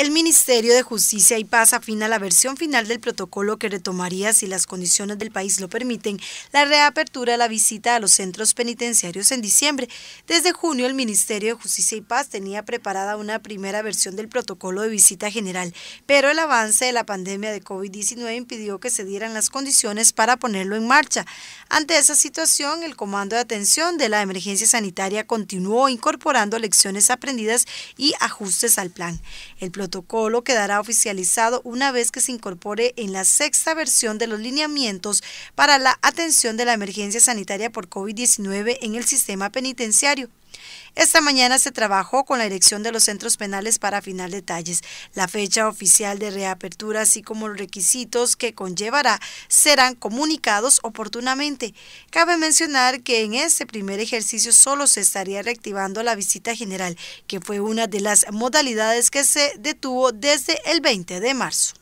El Ministerio de Justicia y Paz afina la versión final del protocolo que retomaría, si las condiciones del país lo permiten, la reapertura de la visita a los centros penitenciarios en diciembre. Desde junio, el Ministerio de Justicia y Paz tenía preparada una primera versión del protocolo de visita general, pero el avance de la pandemia de COVID-19 impidió que se dieran las condiciones para ponerlo en marcha. Ante esa situación, el Comando de Atención de la Emergencia Sanitaria continuó incorporando lecciones aprendidas y ajustes al plan. El protocolo quedará oficializado una vez que se incorpore en la sexta versión de los lineamientos para la atención de la emergencia sanitaria por COVID-19 en el sistema penitenciario. Esta mañana se trabajó con la dirección de los centros penales para afinar detalles. La fecha oficial de reapertura, así como los requisitos que conllevará, serán comunicados oportunamente. Cabe mencionar que en este primer ejercicio solo se estaría reactivando la visita general, que fue una de las modalidades que se detuvo desde el 20 de marzo.